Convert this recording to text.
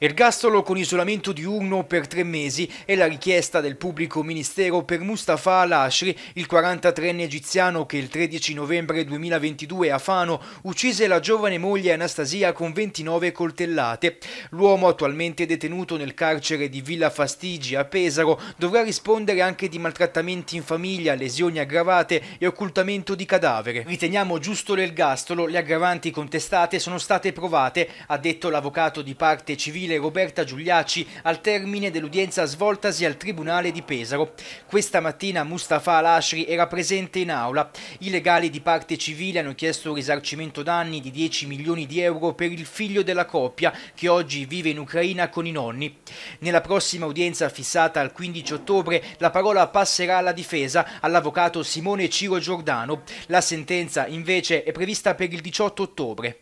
Ergastolo con isolamento diurno per tre mesi è la richiesta del pubblico ministero per Mustafa Al-Ashri, il 43enne egiziano che il 13 novembre 2022 a Fano uccise la giovane moglie Anastasia con 29 coltellate. L'uomo attualmente detenuto nel carcere di Villa Fastigi a Pesaro dovrà rispondere anche di maltrattamenti in famiglia, lesioni aggravate e occultamento di cadavere. Riteniamo giusto l'ergastolo, le aggravanti contestate sono state provate, ha detto l'avvocato di parte civile civile Roberta Giuliacci al termine dell'udienza svoltasi al Tribunale di Pesaro. Questa mattina Mustafa Al-Ashri era presente in aula. I legali di parte civile hanno chiesto risarcimento danni di 10 milioni di euro per il figlio della coppia che oggi vive in Ucraina con i nonni. Nella prossima udienza fissata al 15 ottobre la parola passerà alla difesa, all'avvocato Simone Ciro Giordano. La sentenza invece è prevista per il 18 ottobre.